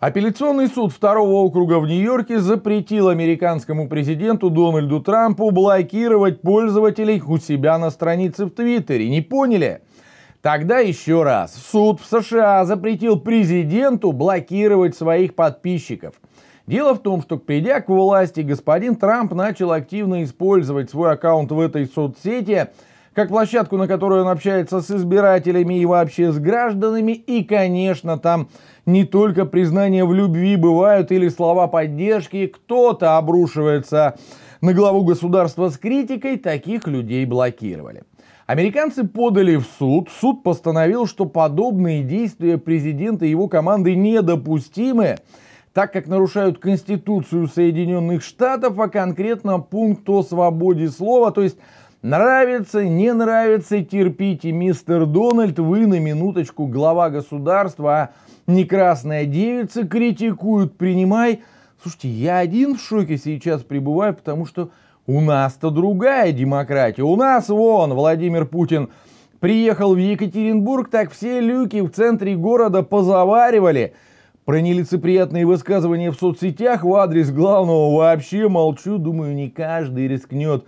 Апелляционный суд второго округа в Нью-Йорке запретил американскому президенту Дональду Трампу блокировать пользователей у себя на странице в Твиттере. Не поняли? Тогда еще раз. Суд в США запретил президенту блокировать своих подписчиков. Дело в том, что придя к власти, господин Трамп начал активно использовать свой аккаунт в этой соцсети – как площадку, на которой он общается с избирателями и вообще с гражданами. И, конечно, там не только признания в любви бывают или слова поддержки. Кто-то обрушивается на главу государства с критикой, таких людей блокировали. Американцы подали в суд. Суд постановил, что подобные действия президента и его команды недопустимы, так как нарушают Конституцию Соединенных Штатов, а конкретно пункт о свободе слова, то есть Нравится, не нравится, терпите, мистер Дональд, вы на минуточку глава государства, а не красная девица критикуют, принимай. Слушайте, я один в шоке сейчас пребываю, потому что у нас-то другая демократия. У нас вон Владимир Путин приехал в Екатеринбург, так все люки в центре города позаваривали. Про нелицеприятные высказывания в соцсетях в адрес главного вообще молчу, думаю, не каждый рискнет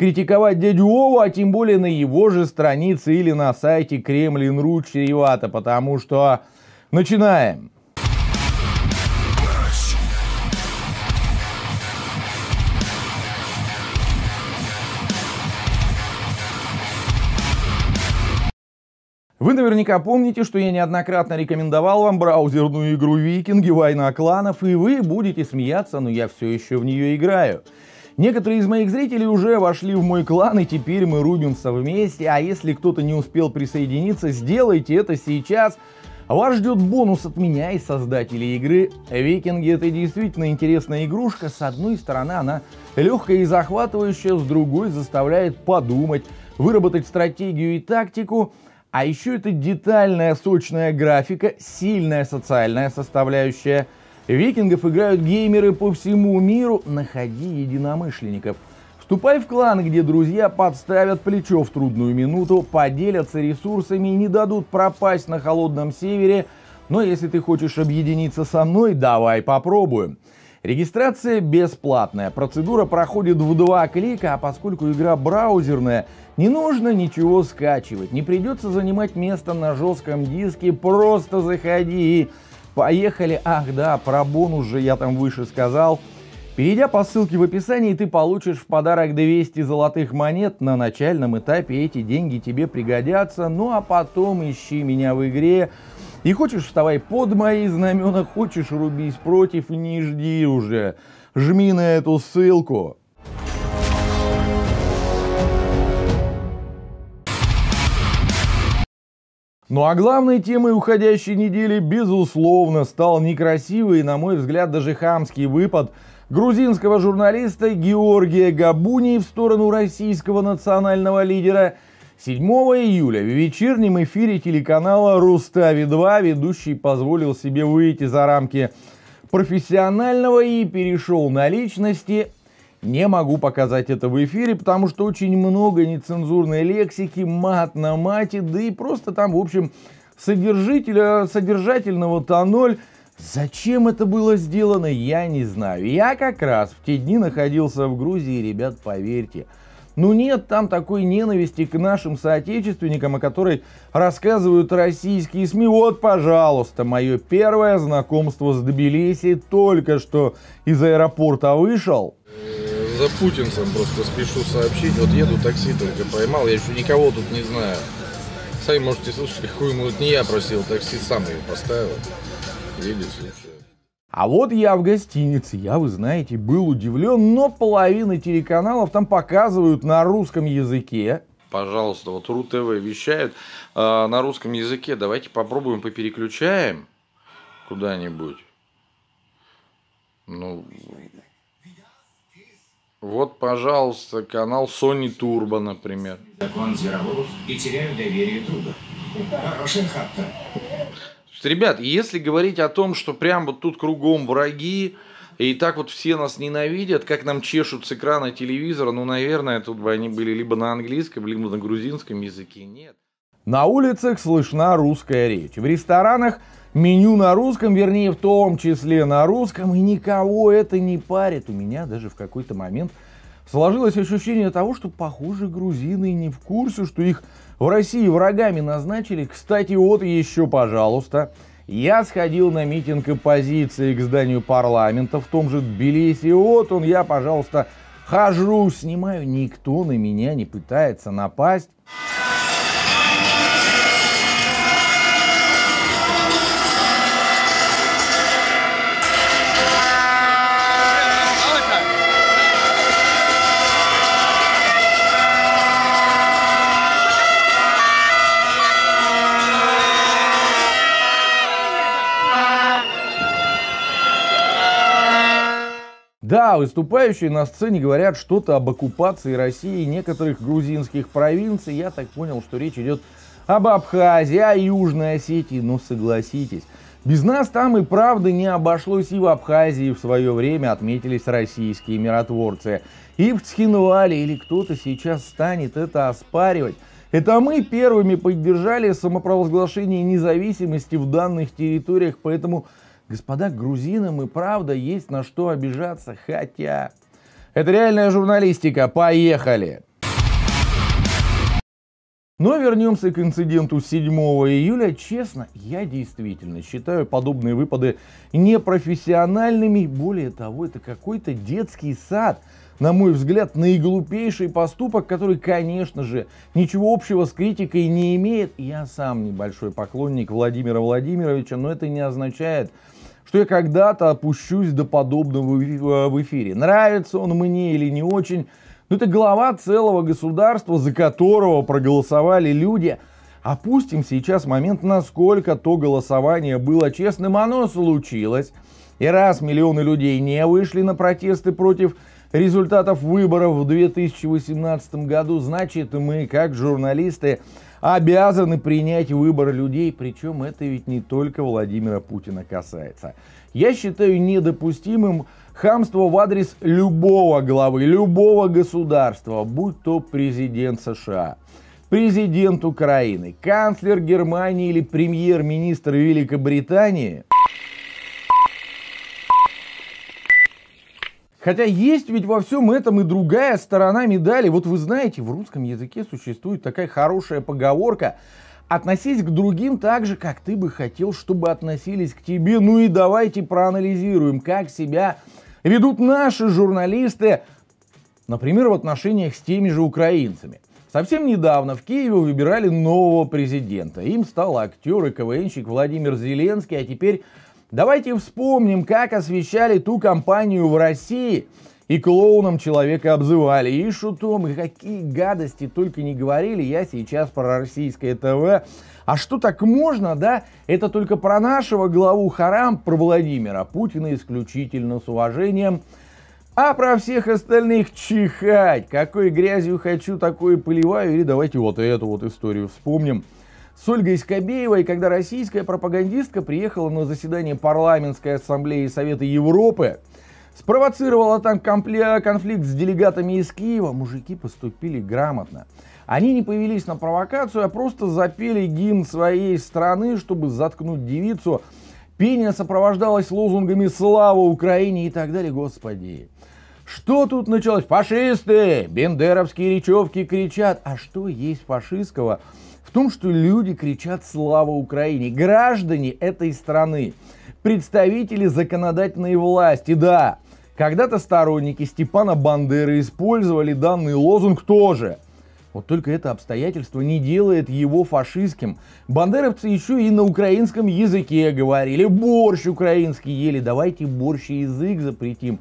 Критиковать дядю Вову, а тем более на его же странице или на сайте Кремлин.ру чревато, потому что... Начинаем! Вы наверняка помните, что я неоднократно рекомендовал вам браузерную игру «Викинги. Война кланов», и вы будете смеяться, но я все еще в нее играю. Некоторые из моих зрителей уже вошли в мой клан, и теперь мы рубимся вместе, а если кто-то не успел присоединиться, сделайте это сейчас. Вас ждет бонус от меня и создателей игры. Викинги это действительно интересная игрушка. С одной стороны она легкая и захватывающая, с другой заставляет подумать, выработать стратегию и тактику. А еще это детальная сочная графика, сильная социальная составляющая – Викингов играют геймеры по всему миру. Находи единомышленников. Вступай в клан, где друзья подставят плечо в трудную минуту, поделятся ресурсами и не дадут пропасть на холодном севере. Но если ты хочешь объединиться со мной, давай попробуем. Регистрация бесплатная, процедура проходит в два клика, а поскольку игра браузерная, не нужно ничего скачивать, не придется занимать место на жестком диске, просто заходи и Поехали! Ах да, про бонус же я там выше сказал. Перейдя по ссылке в описании, ты получишь в подарок 200 золотых монет. На начальном этапе эти деньги тебе пригодятся. Ну а потом ищи меня в игре. И хочешь вставай под мои знамена, хочешь рубись против, не жди уже. Жми на эту ссылку. Ну а главной темой уходящей недели, безусловно, стал некрасивый на мой взгляд, даже хамский выпад грузинского журналиста Георгия Габуни в сторону российского национального лидера. 7 июля в вечернем эфире телеканала «Рустави-2» ведущий позволил себе выйти за рамки профессионального и перешел на личности, не могу показать это в эфире, потому что очень много нецензурной лексики, мат на мате, да и просто там, в общем, содержителя, содержательного-то ноль. Зачем это было сделано, я не знаю. Я как раз в те дни находился в Грузии, ребят, поверьте. Ну нет там такой ненависти к нашим соотечественникам, о которой рассказывают российские СМИ. Вот, пожалуйста, мое первое знакомство с Тбилиси только что из аэропорта вышел за путинцем просто спешу сообщить. Вот еду, такси только поймал, я еще никого тут не знаю. Сами можете слушать, какую ему не я просил, такси сам ее поставил. Едет, А вот я в гостинице, я, вы знаете, был удивлен, но половина телеканалов там показывают на русском языке. Пожалуйста, вот РУ-ТВ вещает э, на русском языке, давайте попробуем попереключаем куда-нибудь. Ну, вот, пожалуйста, канал Sony Turbo, например. Закон звероловов и теряю доверие друга. Хорошая хатка. Ребят, если говорить о том, что прям вот тут кругом враги, и так вот все нас ненавидят, как нам чешут с экрана телевизора, ну, наверное, тут бы они были либо на английском, либо на грузинском языке. Нет. На улицах слышна русская речь. В ресторанах меню на русском, вернее, в том числе на русском, и никого это не парит. У меня даже в какой-то момент сложилось ощущение того, что, похоже, грузины не в курсе, что их в России врагами назначили. Кстати, вот еще, пожалуйста, я сходил на митинг оппозиции к зданию парламента в том же Тбилиси. Вот он, я, пожалуйста, хожу, снимаю. Никто на меня не пытается напасть. Да, выступающие на сцене говорят что-то об оккупации России некоторых грузинских провинций. Я так понял, что речь идет об Абхазии, о Южной Осетии. Но ну, согласитесь, без нас там и правда не обошлось и в Абхазии в свое время отметились российские миротворцы. И в Цхинвале или кто-то сейчас станет это оспаривать. Это мы первыми поддержали самопровозглашение независимости в данных территориях, поэтому Господа, грузинам и правда есть на что обижаться, хотя... Это реальная журналистика, поехали! Но вернемся к инциденту 7 июля. Честно, я действительно считаю подобные выпады непрофессиональными. Более того, это какой-то детский сад. На мой взгляд, наиглупейший поступок, который, конечно же, ничего общего с критикой не имеет. Я сам небольшой поклонник Владимира Владимировича, но это не означает, что я когда-то опущусь до подобного э, в эфире. Нравится он мне или не очень, но это глава целого государства, за которого проголосовали люди. Опустим сейчас момент, насколько то голосование было честным, оно случилось. И раз миллионы людей не вышли на протесты против результатов выборов в 2018 году, значит мы, как журналисты, обязаны принять выбор людей, причем это ведь не только Владимира Путина касается. Я считаю недопустимым хамство в адрес любого главы, любого государства, будь то президент США, президент Украины, канцлер Германии или премьер-министр Великобритании – Хотя есть ведь во всем этом и другая сторона медали. Вот вы знаете, в русском языке существует такая хорошая поговорка относись к другим так же, как ты бы хотел, чтобы относились к тебе. Ну и давайте проанализируем, как себя ведут наши журналисты, например, в отношениях с теми же украинцами. Совсем недавно в Киеве выбирали нового президента. Им стал актер и КВНщик Владимир Зеленский, а теперь Давайте вспомним, как освещали ту компанию в России, и клоуном человека обзывали, и шутом, и какие гадости только не говорили. Я сейчас про российское ТВ. А что так можно, да? Это только про нашего главу Харам, про Владимира Путина исключительно с уважением. А про всех остальных чихать. Какой грязью хочу, такой поливаю. И давайте вот эту вот историю вспомним с Ольгой Скобеевой, когда российская пропагандистка приехала на заседание парламентской ассамблеи Совета Европы, спровоцировала там конфликт с делегатами из Киева, мужики поступили грамотно. Они не повелись на провокацию, а просто запели гимн своей страны, чтобы заткнуть девицу. Пение сопровождалось лозунгами «Слава Украине» и так далее. Господи, что тут началось? Фашисты! Бендеровские речевки кричат. А что есть фашистского в том, что люди кричат «Слава Украине!» Граждане этой страны, представители законодательной власти, да, когда-то сторонники Степана Бандеры использовали данный лозунг тоже. Вот только это обстоятельство не делает его фашистским. Бандеровцы еще и на украинском языке говорили. Борщ украинский ели, давайте борщ язык запретим.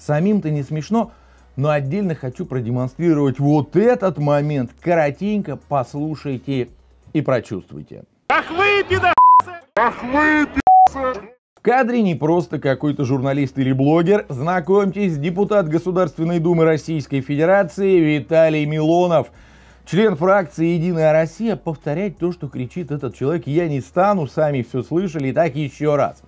Самим-то не смешно, но отдельно хочу продемонстрировать вот этот момент. Коротенько послушайте и прочувствуйте. Ах вы, пидасы! Ах вы, пидасы! В кадре не просто какой-то журналист или блогер. Знакомьтесь, депутат Государственной Думы Российской Федерации Виталий Милонов. Член фракции «Единая Россия» повторять то, что кричит этот человек, я не стану, сами все слышали, и так еще раз.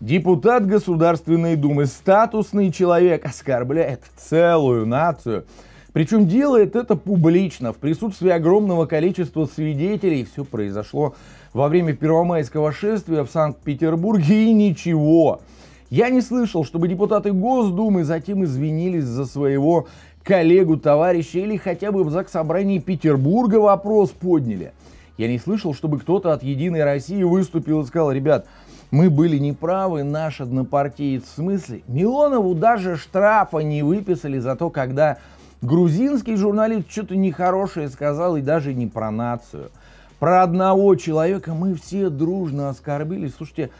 Депутат Государственной Думы, статусный человек, оскорбляет целую нацию. Причем делает это публично, в присутствии огромного количества свидетелей. Все произошло во время первомайского шествия в Санкт-Петербурге и ничего. Я не слышал, чтобы депутаты Госдумы затем извинились за своего коллегу, товарища или хотя бы в ЗАГС собрании Петербурга вопрос подняли. Я не слышал, чтобы кто-то от «Единой России» выступил и сказал, ребят, мы были неправы, наш однопартиец в смысле. Милонову даже штрафа не выписали за то, когда грузинский журналист что-то нехорошее сказал и даже не про нацию. Про одного человека мы все дружно оскорбили. Слушайте,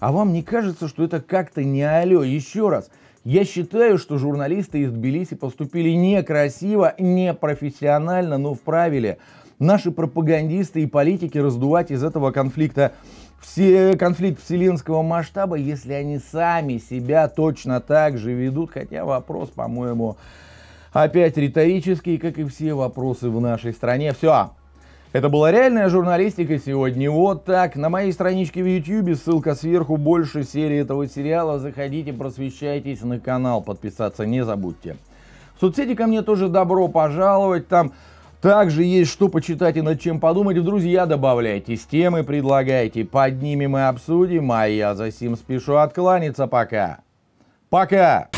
а вам не кажется, что это как-то не алло? Еще раз, я считаю, что журналисты из Тбилиси поступили некрасиво, непрофессионально, но в правиле наши пропагандисты и политики раздувать из этого конфликта все конфликт вселенского масштаба, если они сами себя точно так же ведут, хотя вопрос, по-моему, опять риторический, как и все вопросы в нашей стране. Все, это была реальная журналистика сегодня. Вот так. На моей страничке в YouTube ссылка сверху. Больше серии этого сериала. Заходите, просвещайтесь на канал. Подписаться не забудьте. В соцсети ко мне тоже добро пожаловать. Там также есть что почитать и над чем подумать. В друзья добавляйтесь, темы предлагайте. Под ними мы обсудим, а я за сим спешу откланяться пока. Пока!